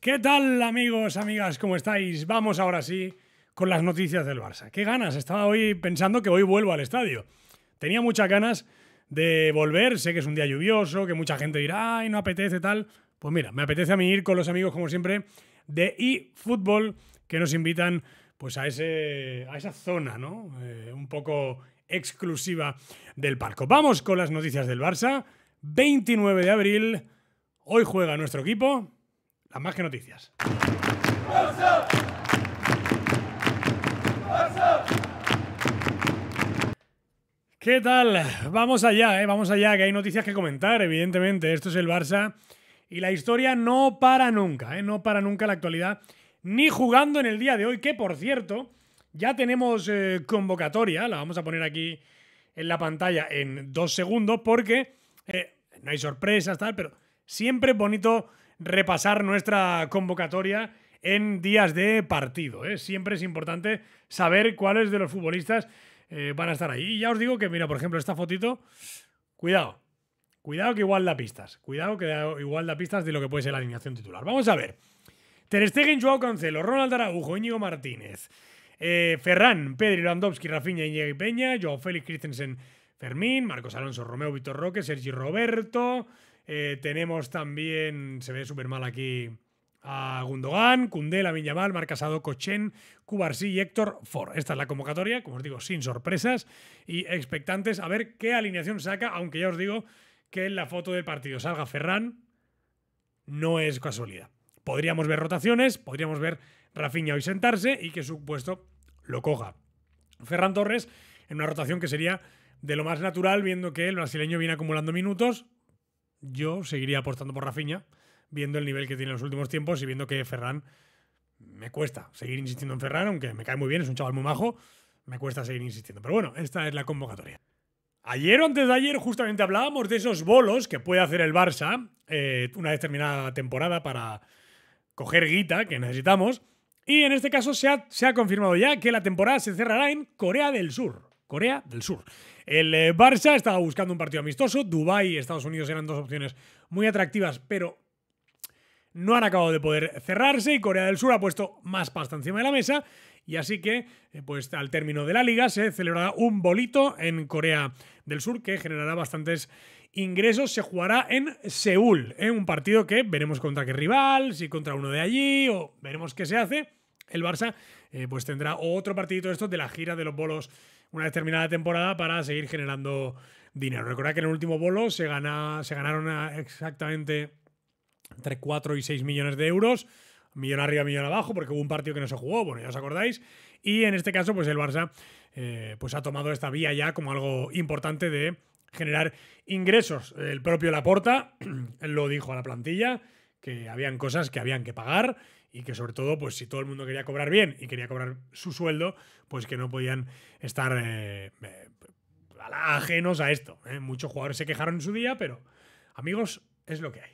¿Qué tal amigos, amigas? ¿Cómo estáis? Vamos ahora sí con las noticias del Barça. Qué ganas, estaba hoy pensando que hoy vuelvo al estadio. Tenía muchas ganas de volver, sé que es un día lluvioso, que mucha gente dirá, ay, no apetece tal. Pues mira, me apetece a mí ir con los amigos, como siempre, de eFootball, que nos invitan pues a, ese, a esa zona, ¿no? Eh, un poco exclusiva del Parco. Vamos con las noticias del Barça. 29 de abril, hoy juega nuestro equipo. Las más que noticias. ¿Qué tal? Vamos allá, ¿eh? vamos allá, que hay noticias que comentar, evidentemente. Esto es el Barça y la historia no para nunca, eh, no para nunca la actualidad, ni jugando en el día de hoy, que por cierto, ya tenemos eh, convocatoria, la vamos a poner aquí en la pantalla en dos segundos porque eh, no hay sorpresas, tal, pero siempre es bonito repasar nuestra convocatoria en días de partido. ¿eh? Siempre es importante saber cuáles de los futbolistas van a estar ahí. Y ya os digo que, mira, por ejemplo, esta fotito, cuidado, cuidado que igual da pistas, cuidado que igual da pistas de lo que puede ser la alineación titular. Vamos a ver. Ter Stegen, Joao Cancelo, Ronald Araujo, Íñigo Martínez, eh, Ferran, Pedri, Lewandowski, Rafinha, Iñaki Peña, Joao Félix, Christensen, Fermín, Marcos Alonso, Romeo, Víctor Roque, Sergi Roberto. Eh, tenemos también, se ve súper mal aquí, a Gundogan, Cundela, Miñamal, Marcasado, Cochen, Cubarsí y Héctor Ford. Esta es la convocatoria, como os digo, sin sorpresas y expectantes a ver qué alineación saca, aunque ya os digo que en la foto del partido salga Ferran, no es casualidad podríamos ver rotaciones, podríamos ver Rafinha hoy sentarse y que su puesto lo coja. Ferran Torres en una rotación que sería de lo más natural, viendo que el brasileño viene acumulando minutos. Yo seguiría apostando por Rafinha, viendo el nivel que tiene en los últimos tiempos y viendo que Ferran me cuesta seguir insistiendo en Ferran, aunque me cae muy bien, es un chaval muy majo, me cuesta seguir insistiendo. Pero bueno, esta es la convocatoria. Ayer o antes de ayer justamente hablábamos de esos bolos que puede hacer el Barça eh, una determinada temporada para coger guita que necesitamos. Y en este caso se ha, confirmado ya que la temporada se cerrará en Corea del Sur. Corea del Sur. El eh, Barça estaba buscando un partido amistoso. Dubái y Estados Unidos eran dos opciones muy atractivas, pero no han acabado de poder cerrarse y Corea del Sur ha puesto más pasta encima de la mesa. Y así que, eh, pues al término de la liga, se celebrará un bolito en Corea del Sur que generará bastantes ingresos se jugará en Seúl, en ¿eh? un partido que veremos contra qué rival, si contra uno de allí o veremos qué se hace. El Barça eh, pues tendrá otro partidito de estos de la gira de los bolos una determinada temporada para seguir generando dinero. Recordad que en el último bolo se, gana, se ganaron exactamente entre 4 y 6 millones de euros millón arriba, millón abajo, porque hubo un partido que no se jugó, bueno, ya os acordáis. Y en este caso, pues el Barça eh, pues ha tomado esta vía ya como algo importante de generar ingresos. El propio Laporta lo dijo a la plantilla, que habían cosas que habían que pagar y que sobre todo, pues si todo el mundo quería cobrar bien y quería cobrar su sueldo, pues que no podían estar eh, eh, ajenos a esto. ¿eh? Muchos jugadores se quejaron en su día, pero amigos, es lo que hay.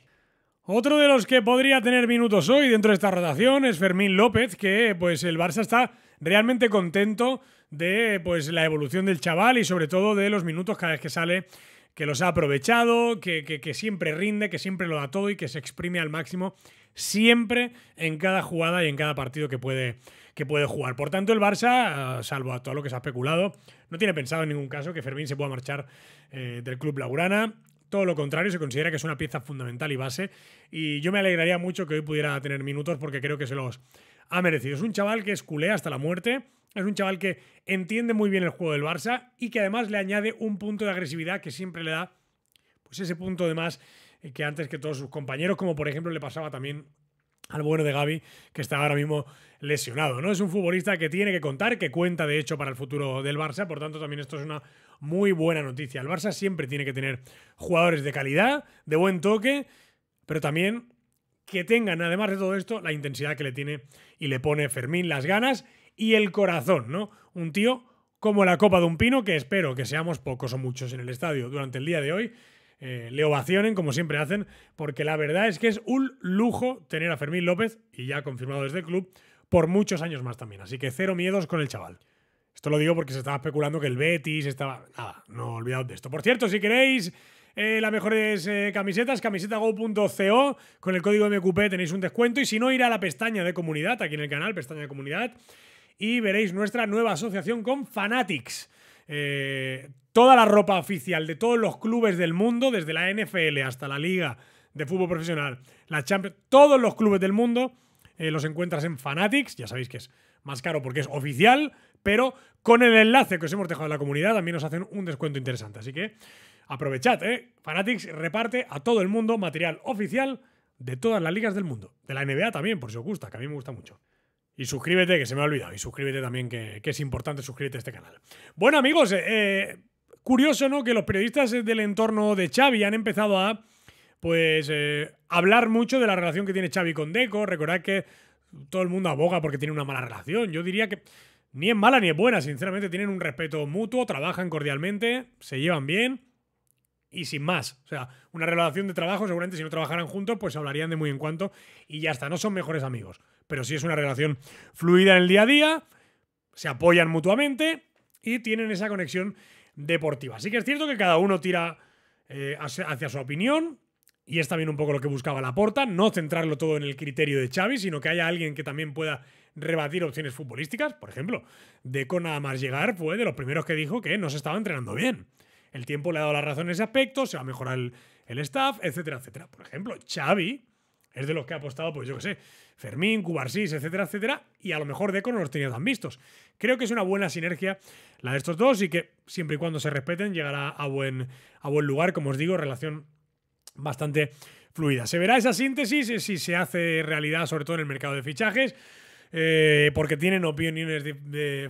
Otro de los que podría tener minutos hoy dentro de esta rotación es Fermín López, que pues el Barça está realmente contento de pues, la evolución del chaval y sobre todo de los minutos cada vez que sale que los ha aprovechado, que, siempre rinde, que siempre lo da todo y que se exprime al máximo siempre en cada jugada y en cada partido que puede, que puede jugar. Por tanto, el Barça, eh, salvo a todo lo que se ha especulado, no tiene pensado en ningún caso que Fermín se pueda marchar eh, del club laurana. Todo lo contrario, se considera que es una pieza fundamental y base. Y yo me alegraría mucho que hoy pudiera tener minutos porque creo que se los ha merecido. Es un chaval que es culé hasta la muerte es un chaval que entiende muy bien el juego del Barça y que además le añade un punto de agresividad que siempre le da pues ese punto de más eh, que antes que todos sus compañeros, como por ejemplo le pasaba también al bueno de Gaby, que está ahora mismo lesionado. ¿no? Es un futbolista que tiene que contar, que cuenta de hecho para el futuro del Barça, por tanto también esto es una muy buena noticia. El Barça siempre tiene que tener jugadores de calidad, de buen toque, pero también que tengan, además de todo esto, la intensidad que le tiene y le pone Fermín, las ganas y el corazón, ¿no? Un tío como la copa de un pino, que espero que seamos pocos o muchos en el estadio durante el día de hoy, eh, le ovacionen, como siempre hacen, porque la verdad es que es un lujo tener a Fermín López, y ya confirmado desde el club, por muchos años más también. Así que cero miedos con el chaval. Esto lo digo porque se estaba especulando que el Betis estaba... Nada, no olvidad de esto. Por cierto, si queréis eh, las mejores eh, camisetas, camisetago.co, con el código MQP tenéis un descuento. Y si no, ir a la pestaña de comunidad, aquí en el canal, pestaña de comunidad, y veréis nuestra nueva asociación con Fanatics. Eh, toda la ropa oficial de todos los clubes del mundo, desde la NFL hasta la Liga de Fútbol Profesional, la Champions, todos los clubes del mundo eh, los encuentras en Fanatics, ya sabéis que es más caro porque es oficial, pero con el enlace que os hemos dejado en la comunidad también nos hacen un descuento interesante. Así que aprovechad, ¿eh? Fanatics reparte a todo el mundo material oficial de todas las ligas del mundo, de la NBA también, por si os gusta, que a mí me gusta mucho. Y suscríbete, que se me ha olvidado. Y suscríbete también, que, es importante suscribirte a este canal. Bueno, amigos, eh, eh, curioso, ¿no? Que los periodistas del entorno de Xavi han empezado a, pues, eh, hablar mucho de la relación que tiene Xavi con Deco. Recordad que todo el mundo aboga porque tiene una mala relación. Yo diría que ni es mala ni es buena, sinceramente. Tienen un respeto mutuo, trabajan cordialmente, se llevan bien y sin más. O sea, una relación de trabajo, seguramente si no trabajaran juntos, pues hablarían de muy en cuanto y ya está, no son mejores amigos pero sí es una relación fluida en el día a día, se apoyan mutuamente y tienen esa conexión deportiva. Así que es cierto que cada uno tira eh, hacia su opinión, y es también un poco lo que buscaba la porta no centrarlo todo en el criterio de Xavi, sino que haya alguien que también pueda rebatir opciones futbolísticas. Por ejemplo, de nada más llegar fue de los primeros que dijo que no se estaba entrenando bien. El tiempo le ha dado la razón en ese aspecto, se va a mejorar el, el staff, etcétera, etcétera. Por ejemplo, Xavi es de los que ha apostado, pues yo qué sé, Fermín, Cubarsis etcétera, etcétera, y a lo mejor Deco no los tenía tan vistos. Creo que es una buena sinergia la de estos dos y que siempre y cuando se respeten llegará a buen, a buen lugar, como os digo, relación bastante fluida. Se verá esa síntesis eh, si se hace realidad, sobre todo en el mercado de fichajes, eh, porque tienen opiniones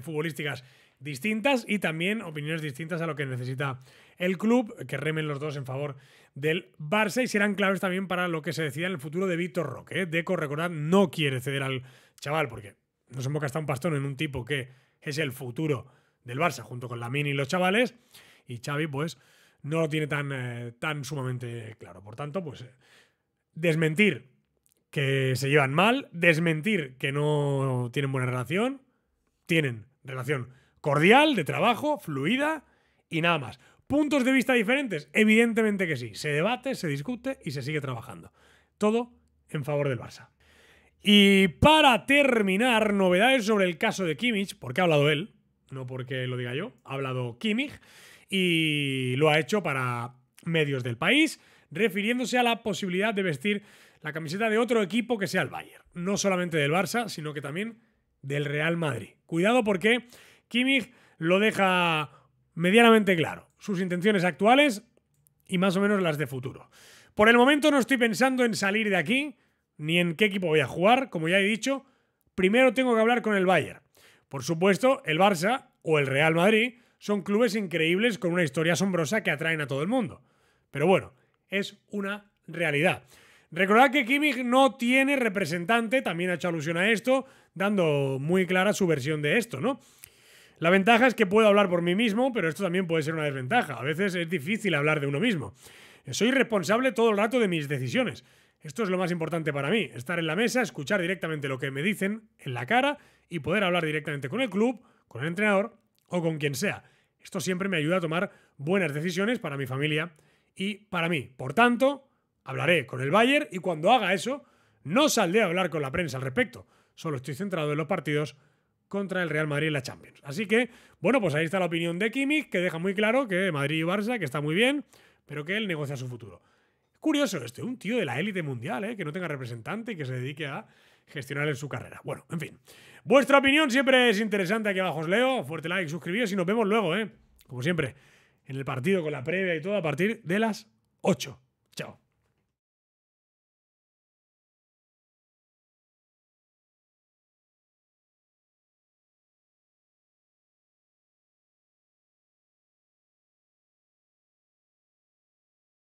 futbolísticas distintas y también opiniones distintas a lo que necesita el club, que remen los dos en favor de del Barça y serán claves también para lo que se decida en el futuro de Víctor Roque. ¿eh? Deco, recordad, no quiere ceder al chaval porque nos hemos hasta un pastón en un tipo que es el futuro del Barça junto con la Mini y los chavales y Xavi pues no lo tiene tan, eh, tan sumamente claro. Por tanto, pues eh, desmentir que se llevan mal, desmentir que no tienen buena relación, tienen relación cordial, de trabajo, fluida y nada más. ¿Puntos de vista diferentes? Evidentemente que sí. Se debate, se discute y se sigue trabajando. Todo en favor del Barça. Y para terminar, novedades sobre el caso de Kimmich, porque ha hablado él, no porque lo diga yo, ha hablado Kimmich y lo ha hecho para medios del país, refiriéndose a la posibilidad de vestir la camiseta de otro equipo que sea el Bayern, no solamente del Barça, sino que también del Real Madrid. Cuidado porque Kimmich lo deja medianamente claro sus intenciones actuales y más o menos las de futuro. Por el momento no estoy pensando en salir de aquí, ni en qué equipo voy a jugar, como ya he dicho, primero tengo que hablar con el Bayern. Por supuesto, el Barça o el Real Madrid son clubes increíbles con una historia asombrosa que atraen a todo el mundo. Pero bueno, es una realidad. Recordad que Kimmich no tiene representante, también ha hecho alusión a esto, dando muy clara su versión de esto, ¿no? La ventaja es que puedo hablar por mí mismo, pero esto también puede ser una desventaja. A veces es difícil hablar de uno mismo. Soy responsable todo el rato de mis decisiones. Esto es lo más importante para mí, estar en la mesa, escuchar directamente lo que me dicen en la cara y poder hablar directamente con el club, con el entrenador o con quien sea. Esto siempre me ayuda a tomar buenas decisiones para mi familia y para mí. Por tanto, hablaré con el Bayern y cuando haga eso, no saldré a hablar con la prensa al respecto. Solo estoy centrado en los partidos contra el Real Madrid en la Champions. Así que, bueno, pues ahí está la opinión de Kimmich, que deja muy claro que Madrid y Barça, que está muy bien, pero que él negocia su futuro. Curioso este, un tío de la élite mundial, ¿eh? que no tenga representante y que se dedique a gestionar en su carrera. Bueno, en fin. Vuestra opinión siempre es interesante. Aquí abajo os leo. Fuerte like, suscribíos y nos vemos luego, ¿eh? Como siempre, en el partido con la previa y todo a partir de las 8.